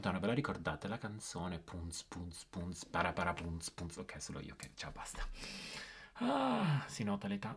Madonna, ve la ricordate la canzone? Punz, punz, punz, para, para, punz, punz. Ok, solo io, ok, ciao, basta. Ah, si nota l'età.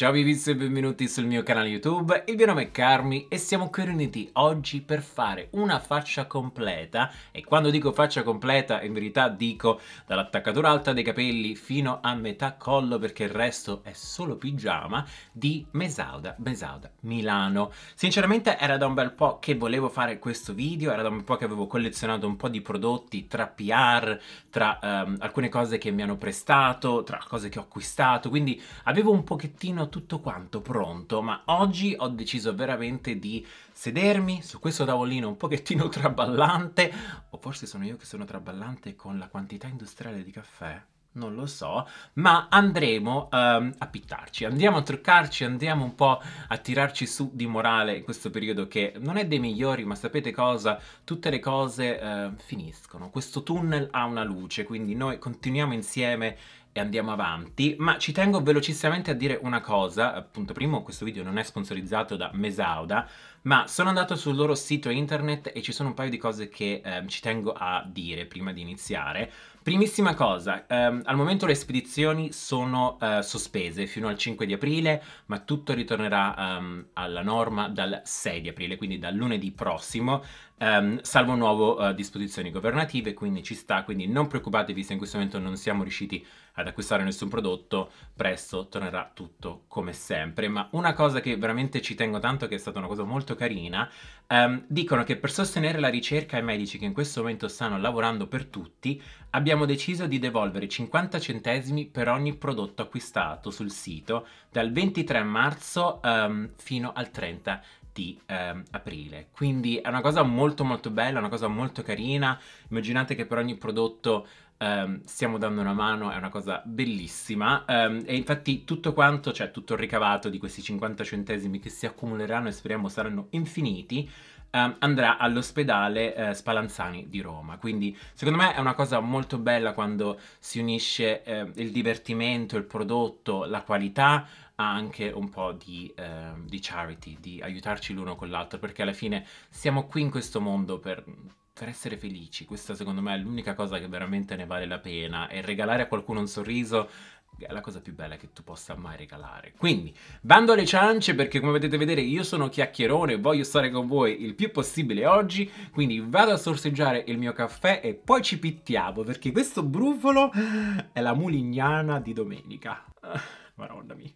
Ciao vivizi e benvenuti sul mio canale YouTube, il mio nome è Carmi e siamo qui riuniti oggi per fare una faccia completa e quando dico faccia completa in verità dico dall'attaccatura alta dei capelli fino a metà collo perché il resto è solo pigiama di Mesauda, Mesauda Milano. Sinceramente era da un bel po' che volevo fare questo video, era da un po' che avevo collezionato un po' di prodotti tra PR, tra um, alcune cose che mi hanno prestato, tra cose che ho acquistato, quindi avevo un pochettino tutto quanto pronto, ma oggi ho deciso veramente di sedermi su questo tavolino un pochettino traballante, o forse sono io che sono traballante con la quantità industriale di caffè? non lo so, ma andremo um, a pittarci, andiamo a truccarci, andiamo un po' a tirarci su di morale in questo periodo che non è dei migliori, ma sapete cosa? Tutte le cose uh, finiscono, questo tunnel ha una luce, quindi noi continuiamo insieme e andiamo avanti, ma ci tengo velocissimamente a dire una cosa, appunto primo questo video non è sponsorizzato da Mesauda, ma sono andato sul loro sito internet e ci sono un paio di cose che eh, ci tengo a dire prima di iniziare. Primissima cosa, ehm, al momento le spedizioni sono eh, sospese fino al 5 di aprile, ma tutto ritornerà ehm, alla norma dal 6 di aprile, quindi dal lunedì prossimo, ehm, salvo nuovo eh, disposizioni governative, quindi ci sta, quindi non preoccupatevi se in questo momento non siamo riusciti ad acquistare nessun prodotto, presto tornerà tutto come sempre. Ma una cosa che veramente ci tengo tanto, che è stata una cosa molto carina, ehm, dicono che per sostenere la ricerca e i medici che in questo momento stanno lavorando per tutti, abbiamo abbiamo deciso di devolvere 50 centesimi per ogni prodotto acquistato sul sito dal 23 marzo um, fino al 30 di um, aprile. Quindi è una cosa molto molto bella, una cosa molto carina. Immaginate che per ogni prodotto Um, stiamo dando una mano, è una cosa bellissima um, e infatti tutto quanto, cioè tutto il ricavato di questi 50 centesimi che si accumuleranno e speriamo saranno infiniti, ehm, andrà all'ospedale eh, Spallanzani di Roma. Quindi secondo me è una cosa molto bella quando si unisce eh, il divertimento, il prodotto, la qualità anche un po' di, eh, di charity, di aiutarci l'uno con l'altro, perché alla fine siamo qui in questo mondo per per essere felici. Questa secondo me è l'unica cosa che veramente ne vale la pena e regalare a qualcuno un sorriso è la cosa più bella che tu possa mai regalare. Quindi, bando alle ciance perché come potete vedere io sono chiacchierone e voglio stare con voi il più possibile oggi, quindi vado a sorseggiare il mio caffè e poi ci pittiamo perché questo brufolo è la mulignana di domenica. Ah, Maronna mia.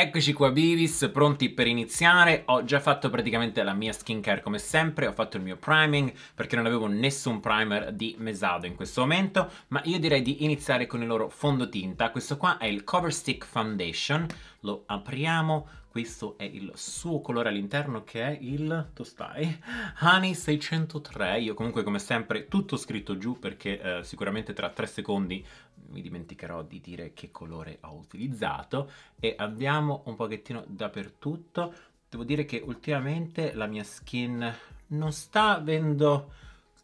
Eccoci qua Bivis, pronti per iniziare, ho già fatto praticamente la mia skincare come sempre, ho fatto il mio priming perché non avevo nessun primer di Mesado in questo momento, ma io direi di iniziare con il loro fondotinta, questo qua è il Cover Stick Foundation, lo apriamo, questo è il suo colore all'interno che è il, tu stai, Honey 603, io comunque come sempre tutto scritto giù perché eh, sicuramente tra tre secondi mi dimenticherò di dire che colore ho utilizzato e andiamo un pochettino dappertutto. Devo dire che ultimamente la mia skin non sta avendo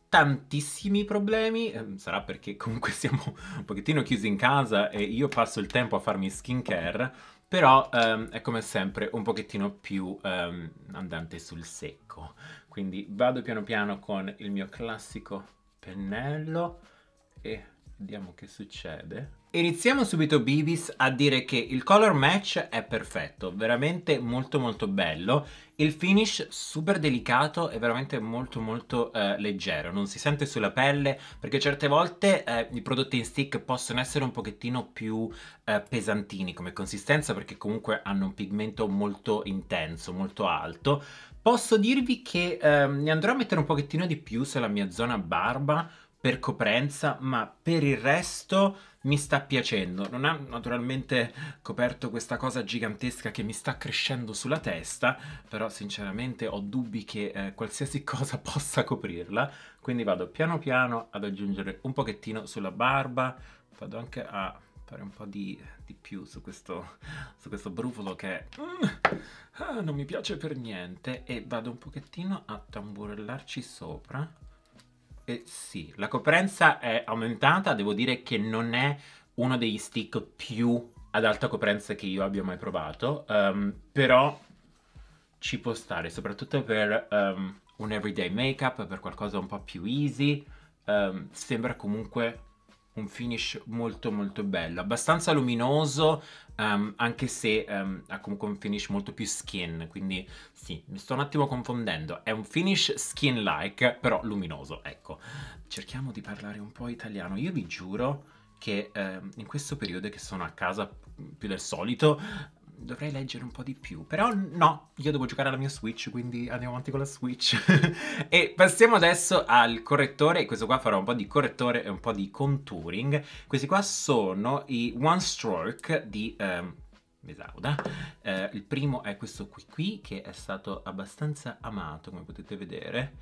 tantissimi problemi, ehm, sarà perché comunque siamo un pochettino chiusi in casa e io passo il tempo a farmi skincare, però um, è come sempre un pochettino più um, andante sul secco. Quindi vado piano piano con il mio classico pennello e Vediamo che succede. Iniziamo subito Bibis a dire che il color match è perfetto, veramente molto molto bello, il finish super delicato e veramente molto molto eh, leggero, non si sente sulla pelle perché certe volte eh, i prodotti in stick possono essere un pochettino più eh, pesantini come consistenza perché comunque hanno un pigmento molto intenso, molto alto. Posso dirvi che ehm, ne andrò a mettere un pochettino di più sulla mia zona barba per Coprenza, ma per il resto mi sta piacendo. Non ha naturalmente coperto questa cosa gigantesca che mi sta crescendo sulla testa, però sinceramente ho dubbi che eh, qualsiasi cosa possa coprirla, quindi vado piano piano ad aggiungere un pochettino sulla barba, vado anche a fare un po' di, di più su questo, su questo brufolo che mm, ah, non mi piace per niente e vado un pochettino a tamburellarci sopra eh, sì, la coprenza è aumentata, devo dire che non è uno degli stick più ad alta coprenza che io abbia mai provato, um, però ci può stare, soprattutto per um, un everyday make-up, per qualcosa un po' più easy, um, sembra comunque un finish molto molto bello, abbastanza luminoso, um, anche se um, ha comunque un finish molto più skin, quindi sì, mi sto un attimo confondendo, è un finish skin-like, però luminoso, ecco. Cerchiamo di parlare un po' italiano, io vi giuro che eh, in questo periodo che sono a casa più del solito dovrei leggere un po' di più, però no, io devo giocare alla mia Switch, quindi andiamo avanti con la Switch. e passiamo adesso al correttore, questo qua farò un po' di correttore e un po' di contouring. Questi qua sono i One Stroke di... Um, ehm, Mesauda. Eh, il primo è questo qui, qui che è stato abbastanza amato come potete vedere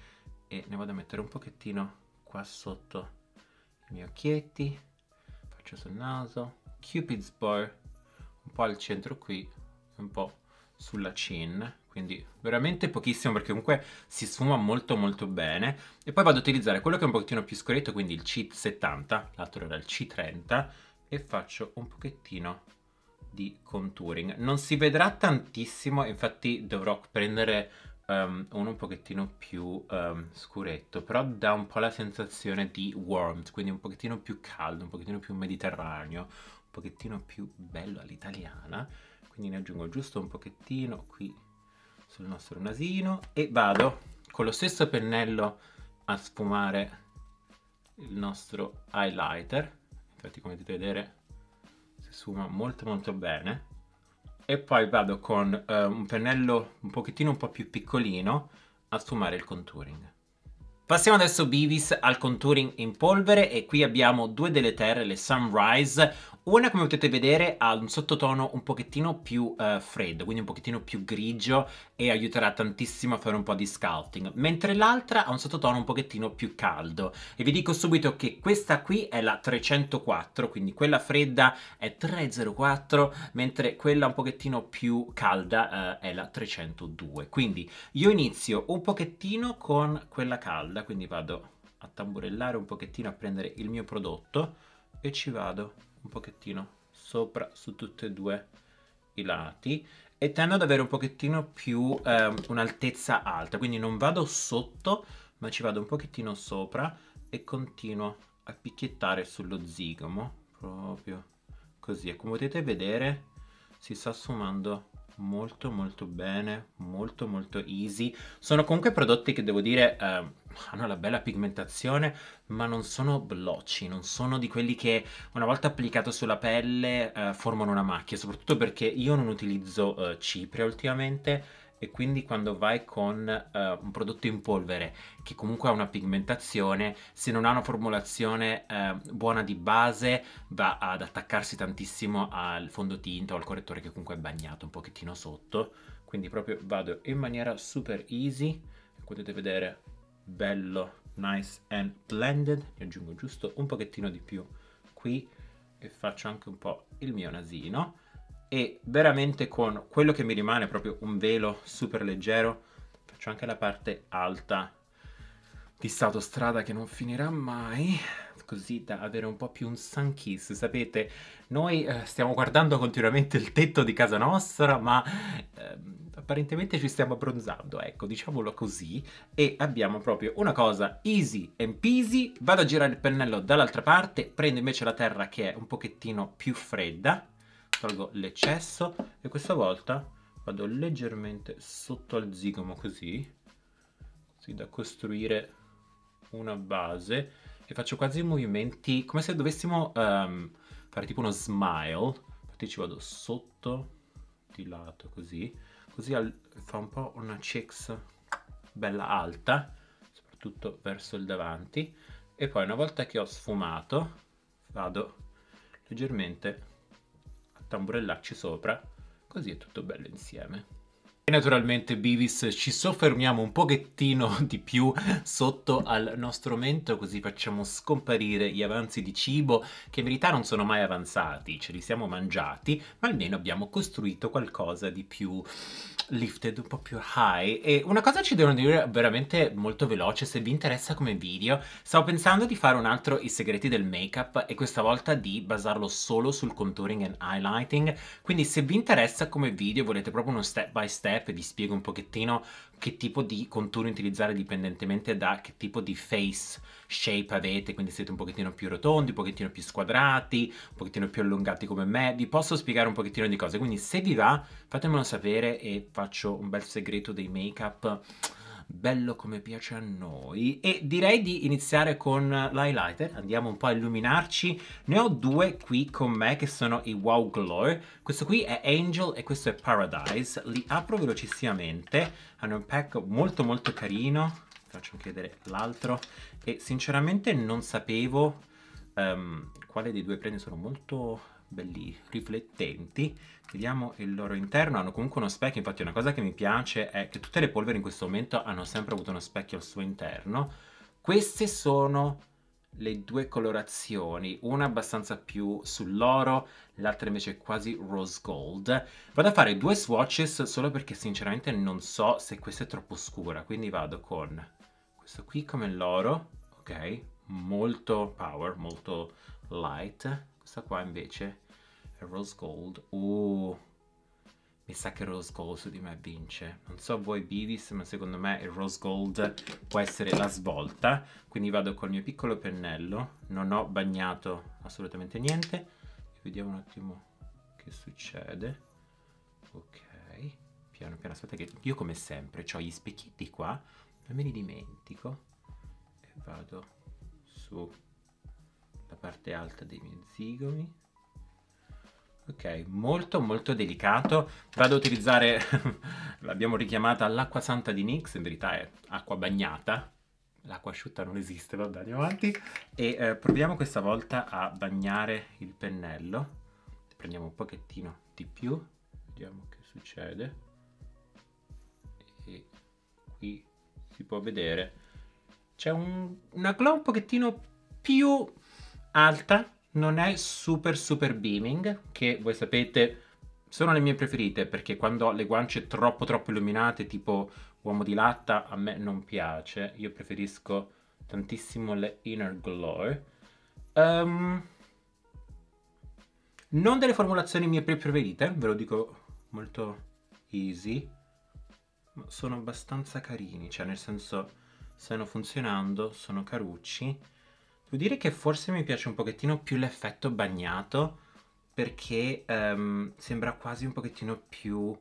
e ne vado a mettere un pochettino qua sotto i miei occhietti, faccio sul naso, Cupid's Bow un po' al centro qui, un po' sulla chin, quindi veramente pochissimo perché comunque si sfuma molto molto bene. E poi vado ad utilizzare quello che è un pochettino più scoretto, quindi il C70, l'altro era il C30, e faccio un pochettino di contouring. Non si vedrà tantissimo, infatti dovrò prendere um, uno un pochettino più um, scuretto, però dà un po' la sensazione di warmth, quindi un pochettino più caldo, un pochettino più mediterraneo, un pochettino più bello all'italiana. Quindi ne aggiungo giusto un pochettino qui sul nostro nasino e vado con lo stesso pennello a sfumare il nostro highlighter. Infatti come potete vedere si sfuma molto molto bene e poi vado con eh, un pennello un pochettino un po' più piccolino a sfumare il contouring. Passiamo adesso Beavis al contouring in polvere e qui abbiamo due delle terre, le Sunrise, una, come potete vedere, ha un sottotono un pochettino più eh, freddo, quindi un pochettino più grigio e aiuterà tantissimo a fare un po' di scouting, mentre l'altra ha un sottotono un pochettino più caldo. E vi dico subito che questa qui è la 304, quindi quella fredda è 304, mentre quella un pochettino più calda eh, è la 302. Quindi io inizio un pochettino con quella calda, quindi vado a tamburellare un pochettino a prendere il mio prodotto e ci vado un pochettino sopra su tutti e due i lati e tendo ad avere un pochettino più eh, un'altezza alta, quindi non vado sotto ma ci vado un pochettino sopra e continuo a picchiettare sullo zigomo, proprio così. E come potete vedere si sta sfumando molto molto bene, molto molto easy. Sono comunque prodotti che devo dire eh, hanno la bella pigmentazione, ma non sono blocci, non sono di quelli che una volta applicato sulla pelle eh, formano una macchia, soprattutto perché io non utilizzo eh, cipria ultimamente e quindi quando vai con eh, un prodotto in polvere che comunque ha una pigmentazione, se non ha una formulazione eh, buona di base va ad attaccarsi tantissimo al fondotinta o al correttore che comunque è bagnato un pochettino sotto, quindi proprio vado in maniera super easy, come potete vedere bello, nice and blended, ne aggiungo giusto un pochettino di più qui e faccio anche un po' il mio nasino e veramente con quello che mi rimane proprio un velo super leggero faccio anche la parte alta di strada che non finirà mai così da avere un po' più un sun kiss sapete noi eh, stiamo guardando continuamente il tetto di casa nostra ma eh, apparentemente ci stiamo abbronzando ecco diciamolo così e abbiamo proprio una cosa easy and peasy vado a girare il pennello dall'altra parte prendo invece la terra che è un pochettino più fredda tolgo l'eccesso e questa volta vado leggermente sotto al zigomo così, così da costruire una base e faccio quasi movimenti come se dovessimo um, fare tipo uno smile, infatti ci vado sotto, di lato così, così al, fa un po' una cheeks bella alta, soprattutto verso il davanti e poi una volta che ho sfumato vado leggermente tamburellarci sopra, così è tutto bello insieme. E naturalmente Beavis ci soffermiamo un pochettino di più sotto al nostro mento così facciamo scomparire gli avanzi di cibo che in verità non sono mai avanzati, ce li siamo mangiati ma almeno abbiamo costruito qualcosa di più lifted, un po' più high. E una cosa ci devono dire veramente molto veloce, se vi interessa come video, stavo pensando di fare un altro I segreti del make-up e questa volta di basarlo solo sul contouring and highlighting. Quindi se vi interessa come video, volete proprio uno step by step e vi spiego un pochettino che tipo di contorno utilizzare dipendentemente da che tipo di face shape avete, quindi siete un pochettino più rotondi, un pochettino più squadrati, un pochettino più allungati come me, vi posso spiegare un pochettino di cose, quindi se vi va fatemelo sapere e faccio un bel segreto dei make-up bello come piace a noi e direi di iniziare con l'highlighter, andiamo un po' a illuminarci, ne ho due qui con me che sono i Wow Glow, questo qui è Angel e questo è Paradise, li apro velocissimamente, hanno un pack molto molto carino, faccio anche vedere l'altro e sinceramente non sapevo um, quale dei due prendi sono molto belli riflettenti. Vediamo il loro interno, hanno comunque uno specchio, infatti una cosa che mi piace è che tutte le polveri in questo momento hanno sempre avuto uno specchio al suo interno. Queste sono le due colorazioni, una abbastanza più sull'oro, l'altra invece quasi rose gold. Vado a fare due swatches solo perché sinceramente non so se questa è troppo scura, quindi vado con questo qui come l'oro, ok, molto power, molto light, questa qua invece Rose Gold. Oh, mi sa che Rose Gold su di me vince. Non so voi Bidis, ma secondo me il Rose Gold può essere la svolta. Quindi vado col mio piccolo pennello. Non ho bagnato assolutamente niente. Vediamo un attimo che succede. Ok. Piano piano, aspetta che io come sempre ho gli specchietti qua. Non me li dimentico. E vado su la parte alta dei miei zigomi Ok, molto molto delicato. Vado ad utilizzare, l'abbiamo richiamata l'acqua santa di NYX, in verità è acqua bagnata. L'acqua asciutta non esiste, vabbè, andiamo avanti. E eh, proviamo questa volta a bagnare il pennello. Prendiamo un pochettino di più, vediamo che succede. E qui si può vedere. C'è un, una glow un pochettino più alta non è super super beaming, che voi sapete sono le mie preferite perché quando ho le guance troppo troppo illuminate tipo uomo di latta a me non piace, io preferisco tantissimo le inner glow. Um, non delle formulazioni mie preferite, ve lo dico molto easy, ma sono abbastanza carini, cioè nel senso stanno funzionando, sono carucci. Devo dire che forse mi piace un pochettino più l'effetto bagnato perché um, sembra quasi un pochettino più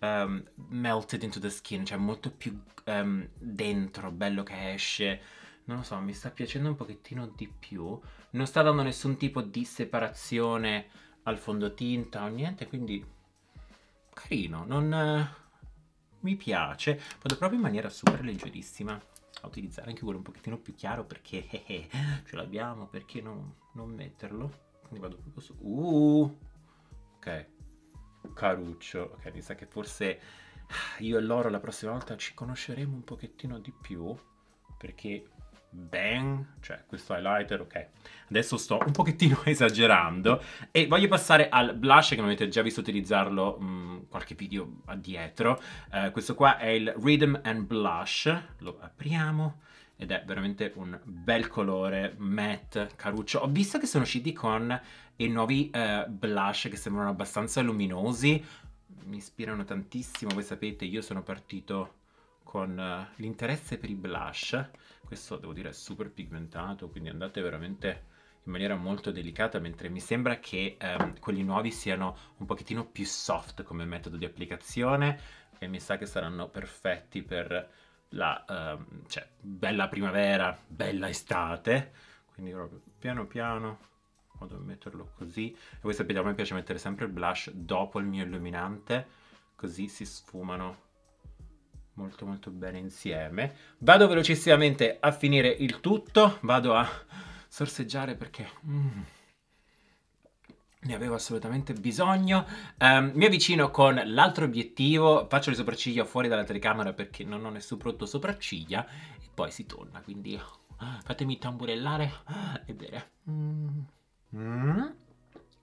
um, melted into the skin, cioè molto più um, dentro, bello che esce. Non lo so, mi sta piacendo un pochettino di più. Non sta dando nessun tipo di separazione al fondotinta o niente, quindi carino, non... Eh, mi piace, vado proprio in maniera super leggerissima a utilizzare anche quello un pochettino più chiaro perché eh, eh, ce l'abbiamo, perché non, non metterlo? Quindi vado proprio su... Uh, ok, caruccio. Ok, mi sa che forse ah, io e loro la prossima volta ci conosceremo un pochettino di più perché bang, cioè questo highlighter, ok. Adesso sto un pochettino esagerando e voglio passare al blush che mi avete già visto utilizzarlo mh, mm, qualche video addietro. Eh, questo qua è il Rhythm and Blush, lo apriamo ed è veramente un bel colore matte, caruccio. Ho visto che sono usciti con i nuovi eh, blush che sembrano abbastanza luminosi, mi ispirano tantissimo, voi sapete io sono partito con eh, l'interesse per i blush, questo devo dire è super pigmentato, quindi andate veramente in maniera molto delicata, mentre mi sembra che ehm, quelli nuovi siano un pochettino più soft come metodo di applicazione e mi sa che saranno perfetti per la ehm, cioè, bella primavera, bella estate, quindi proprio piano piano vado a metterlo così e voi sapete a me piace mettere sempre il blush dopo il mio illuminante così si sfumano molto molto bene insieme. Vado velocissimamente a finire il tutto, vado a sorseggiare perché... Mm, ne avevo assolutamente bisogno. Um, mi avvicino con l'altro obiettivo, faccio le sopracciglia fuori dalla telecamera perché non ho nessun prodotto sopracciglia e poi si torna, quindi fatemi tamburellare e bere Mm. Mm.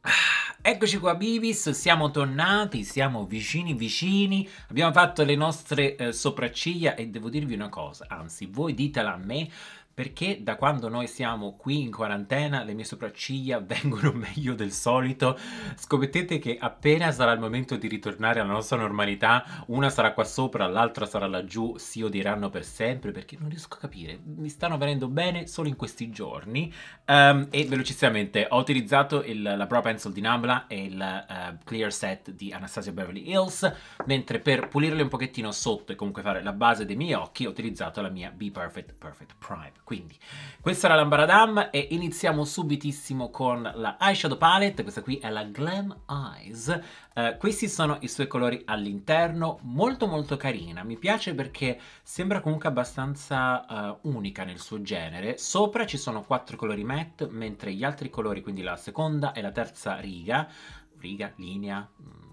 Ah. Eccoci qua Bibis, siamo tornati, siamo vicini vicini, abbiamo fatto le nostre eh, sopracciglia e devo dirvi una cosa, anzi voi ditela a me, perché da quando noi siamo qui in quarantena le mie sopracciglia vengono meglio del solito. Scommettete che appena sarà il momento di ritornare alla nostra normalità, una sarà qua sopra, l'altra sarà laggiù, si odieranno per sempre perché non riesco a capire. Mi stanno venendo bene solo in questi giorni. Um, e velocissimamente ho utilizzato il, la Bra Pencil di Nabla e il uh, Clear Set di Anastasia Beverly Hills, mentre per pulirle un pochettino sotto e comunque fare la base dei miei occhi ho utilizzato la mia Be Perfect Perfect Prime. Quindi, questa era l'Ambaradam e iniziamo subitissimo con la eyeshadow palette, questa qui è la Glam Eyes. Eh, questi sono i suoi colori all'interno, molto molto carina, mi piace perché sembra comunque abbastanza uh, unica nel suo genere. Sopra ci sono quattro colori matte, mentre gli altri colori, quindi la seconda e la terza riga, riga, linea, mh, mm,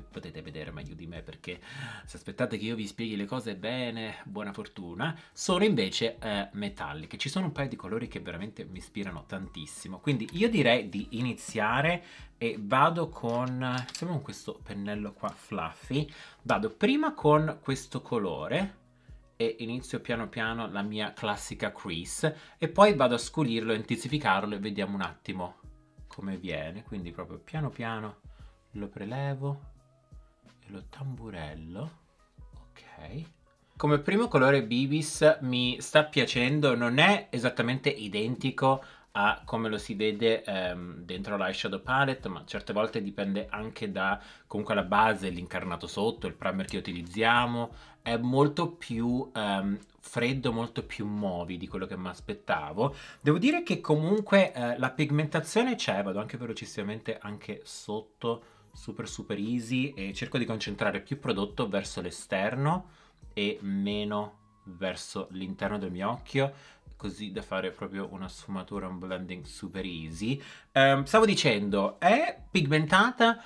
potete vedere meglio di me perché se aspettate che io vi spieghi le cose bene, buona fortuna, sono invece eh, metalliche. Ci sono un paio di colori che veramente mi ispirano tantissimo, quindi io direi di iniziare e vado con, siamo con questo pennello qua fluffy, vado prima con questo colore, e inizio piano piano la mia classica crease e poi vado a sculirlo, intensificarlo e vediamo un attimo come viene, quindi proprio piano piano lo prelevo ampio tamburello. Ok. Come primo colore Bibis mi sta piacendo, non è esattamente identico a come lo si vede ehm, dentro l'eyeshadow palette, ma certe volte dipende anche da comunque la base, l'incarnato sotto, il primer che utilizziamo, è molto più ehm, freddo, molto più movi di quello che mi aspettavo. Devo dire che comunque eh, la pigmentazione c'è, vado anche velocissimamente anche sotto super super easy e cerco di concentrare più prodotto verso l'esterno e meno verso l'interno del mio occhio così da fare proprio una sfumatura, un blending super easy. Um, stavo dicendo, è pigmentata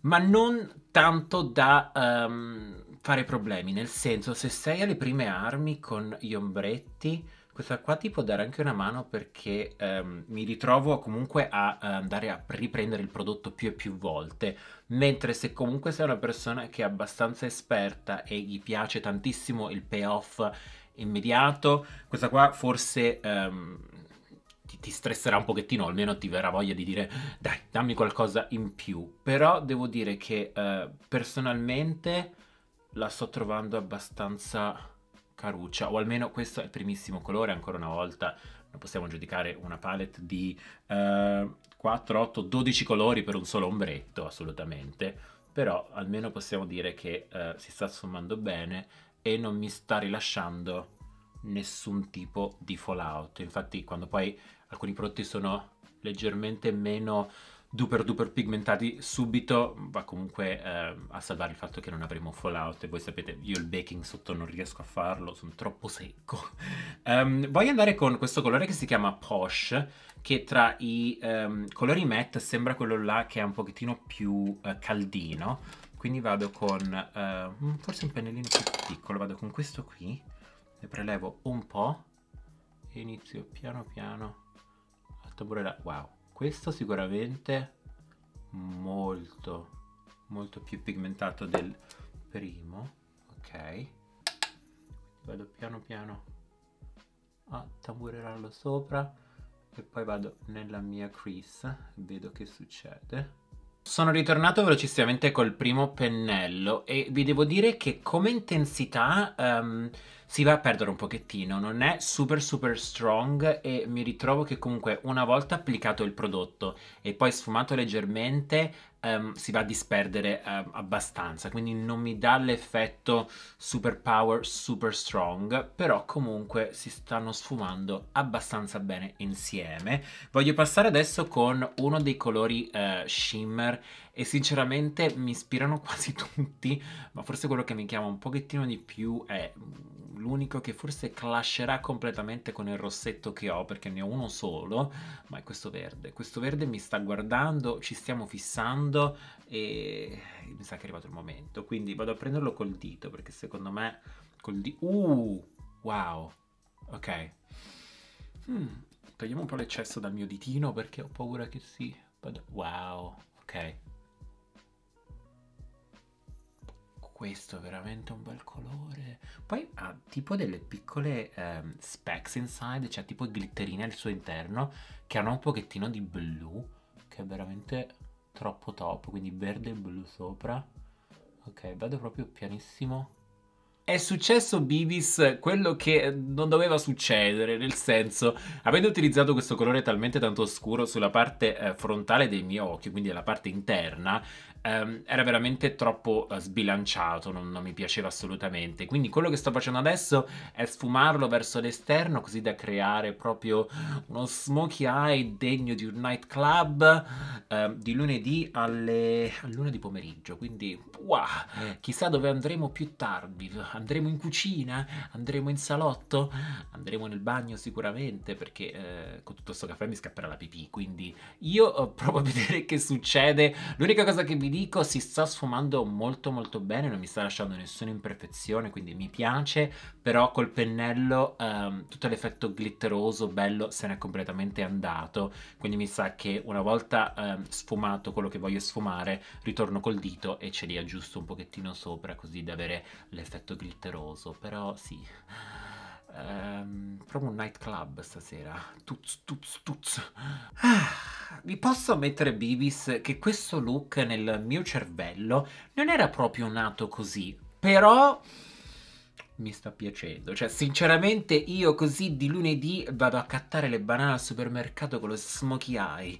ma non tanto da um, fare problemi, nel senso se sei alle prime armi con gli ombretti questa qua ti può dare anche una mano perché ehm, mi ritrovo comunque a eh, andare a riprendere il prodotto più e più volte, mentre se comunque sei una persona che è abbastanza esperta e gli piace tantissimo il payoff immediato, questa qua forse ehm, ti, ti, stresserà un pochettino, almeno ti verrà voglia di dire dai, dammi qualcosa in più. Però devo dire che eh, personalmente la sto trovando abbastanza caruccia, o almeno questo è il primissimo colore, ancora una volta non possiamo giudicare una palette di eh, 4, 8, 12 colori per un solo ombretto, assolutamente, però almeno possiamo dire che eh, si sta sfumando bene e non mi sta rilasciando nessun tipo di fallout, infatti quando poi alcuni prodotti sono leggermente meno duper duper pigmentati subito, va comunque eh, a salvare il fatto che non avremo fallout e voi sapete io il baking sotto non riesco a farlo, sono troppo secco. Um, voglio andare con questo colore che si chiama Posh, che tra i um, colori matte sembra quello là che è un pochettino più uh, caldino, quindi vado con uh, forse un pennellino più piccolo, vado con questo qui, ne prelevo un po' e inizio piano piano a taburare, wow questo sicuramente molto molto più pigmentato del primo ok vado piano piano a tamburellarlo sopra e poi vado nella mia crease vedo che succede sono ritornato velocissimamente col primo pennello e vi devo dire che come intensità um, si va a perdere un pochettino, non è super super strong e mi ritrovo che comunque una volta applicato il prodotto e poi sfumato leggermente um, si va a disperdere um, abbastanza, quindi non mi dà l'effetto super power, super strong, però comunque si stanno sfumando abbastanza bene insieme. Voglio passare adesso con uno dei colori uh, shimmer e sinceramente mi ispirano quasi tutti, ma forse quello che mi chiama un pochettino di più è l'unico che forse clasherà completamente con il rossetto che ho perché ne ho uno solo, ma è questo verde. Questo verde mi sta guardando, ci stiamo fissando e mi sa che è arrivato il momento. Quindi vado a prenderlo col dito perché secondo me col dito... Uh, wow, ok. Hmm. Togliamo un po' l'eccesso dal mio ditino perché ho paura che si... Wow, ok, questo è veramente un bel colore. Poi ha tipo delle piccole um, ehm, specs inside, cioè tipo glitterine al suo interno, che hanno un pochettino di blu, che è veramente troppo top, quindi verde e blu sopra. Ok, vado proprio pianissimo. È successo Bibis quello che non doveva succedere, nel senso, avendo utilizzato questo colore talmente tanto scuro sulla parte eh, frontale dei miei occhi, quindi la parte interna, ehm, era veramente troppo eh, sbilanciato, non, non mi piaceva assolutamente. Quindi quello che sto facendo adesso è sfumarlo verso l'esterno così da creare proprio uno smokey eye degno di un nightclub eh, di lunedì alle lunedì pomeriggio. Quindi, wow, eh. chissà dove andremo più tardi. Andremo in cucina? Andremo in salotto? Andremo nel bagno sicuramente perché eh, con tutto sto caffè mi scapperà la pipì. Quindi io eh, provo a vedere che succede. L'unica cosa che vi vi dico si sta sfumando molto molto bene, non mi sta lasciando nessuna imperfezione, quindi mi piace, però col pennello um, tutto l'effetto glitteroso, bello, se n'è completamente andato, quindi mi sa che una volta um, sfumato quello che voglio sfumare, ritorno col dito e ce li aggiusto un pochettino sopra così da avere l'effetto glitteroso, però sì... Ehm, proprio un nightclub stasera. Tuz, tuz, tuz. Ah, vi posso ammettere, Bibis, che questo look nel mio cervello non era proprio nato così. Però mi sta piacendo. Cioè, sinceramente, io così di lunedì vado a cattare le banane al supermercato con lo smokey eye.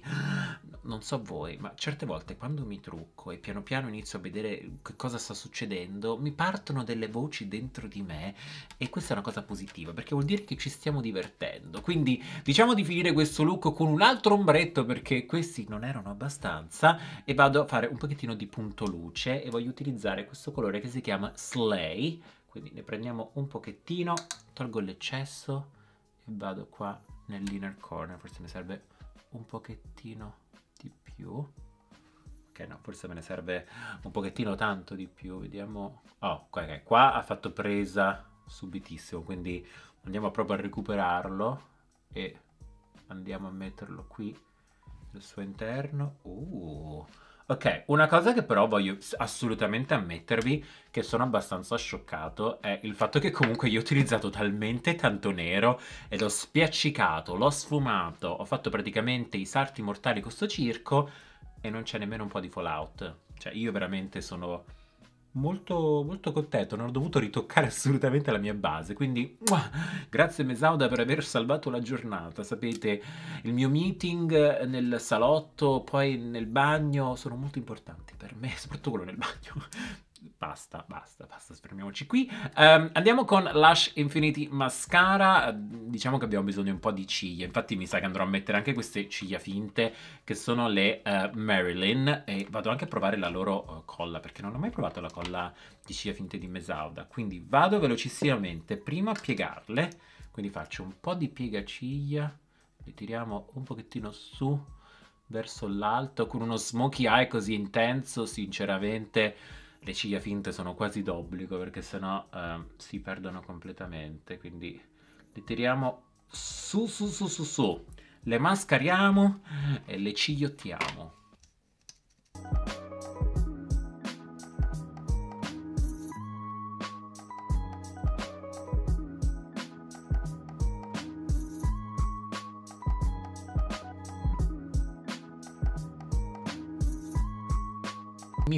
Non so voi, ma certe volte quando mi trucco e piano piano inizio a vedere che cosa sta succedendo, mi partono delle voci dentro di me e questa è una cosa positiva perché vuol dire che ci stiamo divertendo. Quindi diciamo di finire questo look con un altro ombretto perché questi non erano abbastanza e vado a fare un pochettino di punto luce e voglio utilizzare questo colore che si chiama Slay quindi ne prendiamo un pochettino tolgo l'eccesso e vado qua nell'inner corner forse mi serve un pochettino di più ok no forse me ne serve un pochettino tanto di più vediamo oh ok qua ha fatto presa subitissimo quindi andiamo proprio a recuperarlo e andiamo a metterlo qui nel suo interno uh Ok, una cosa che però voglio assolutamente ammettervi, che sono abbastanza scioccato, è il fatto che comunque io ho utilizzato talmente tanto nero ed ho spiaccicato, l'ho sfumato, ho fatto praticamente i salti mortali con sto circo e non c'è nemmeno un po' di fallout. Cioè io veramente sono molto, molto contento, non ho dovuto ritoccare assolutamente la mia base, quindi muah, grazie Mesauda per aver salvato la giornata, sapete il mio meeting nel salotto, poi nel bagno sono molto importanti per me, soprattutto quello nel bagno, Basta, basta, basta, spermiamoci qui. Um, andiamo con Lush Infinity Mascara. Diciamo che abbiamo bisogno di un po' di ciglia. Infatti mi sa che andrò a mettere anche queste ciglia finte, che sono le uh, Marilyn. E vado anche a provare la loro uh, colla, perché non ho mai provato la colla di ciglia finte di Mesauda. Quindi vado velocissimamente, prima a piegarle. Quindi faccio un po' di piegaciglia. Le tiriamo un pochettino su, verso l'alto, con uno smokey eye così intenso, sinceramente le ciglia finte sono quasi d'obbligo perché sennò eh, si perdono completamente, quindi le tiriamo su su su su su, le mascariamo e le cigliottiamo.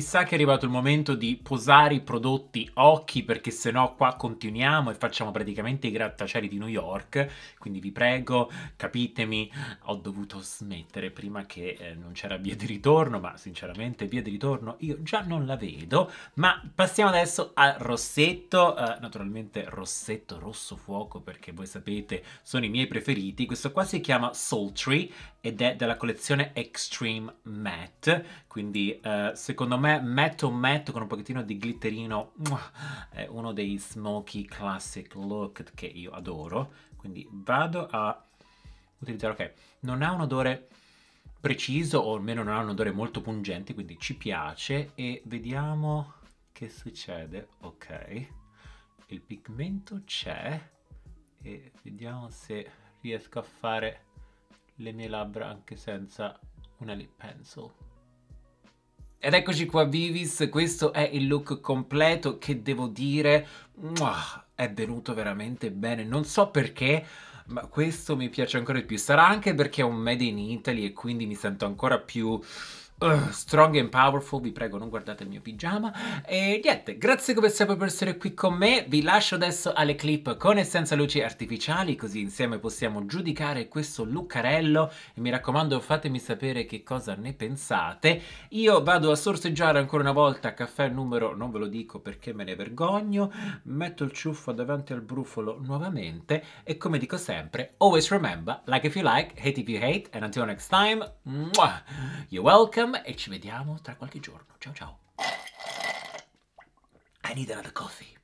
mi sa che è arrivato il momento di posare i prodotti occhi perché sennò qua continuiamo e facciamo praticamente i grattacieli di New York, quindi vi prego, capitemi, ho dovuto smettere prima che eh, non c'era via di ritorno, ma sinceramente via di ritorno io già non la vedo, ma passiamo adesso al rossetto, eh, naturalmente rossetto rosso fuoco perché voi sapete sono i miei preferiti, questo qua si chiama Sultry ed è della collezione Extreme Matte, quindi eh, secondo me me Matt on Matt con un pochettino di glitterino è uno dei smoky classic look che io adoro. Quindi vado a utilizzare, ok, non ha un odore preciso o almeno non ha un odore molto pungente, quindi ci piace e vediamo che succede. Ok, il pigmento c'è e vediamo se riesco a fare le mie labbra anche senza una lip pencil. Ed eccoci qua Vivis, questo è il look completo che devo dire è venuto veramente bene, non so perché ma questo mi piace ancora di più, sarà anche perché è un Made in Italy e quindi mi sento ancora più strong and powerful, vi prego non guardate il mio pigiama e niente, grazie come sempre per essere qui con me, vi lascio adesso alle clip con e senza luci artificiali così insieme possiamo giudicare questo luccarello e mi raccomando fatemi sapere che cosa ne pensate io vado a sorseggiare ancora una volta caffè numero, non ve lo dico perché me ne vergogno, metto il ciuffo davanti al brufolo nuovamente e come dico sempre, always remember like if you like, hate if you hate and until next time, you're welcome William e ci vediamo tra qualche giorno. Ciao ciao. I need another coffee.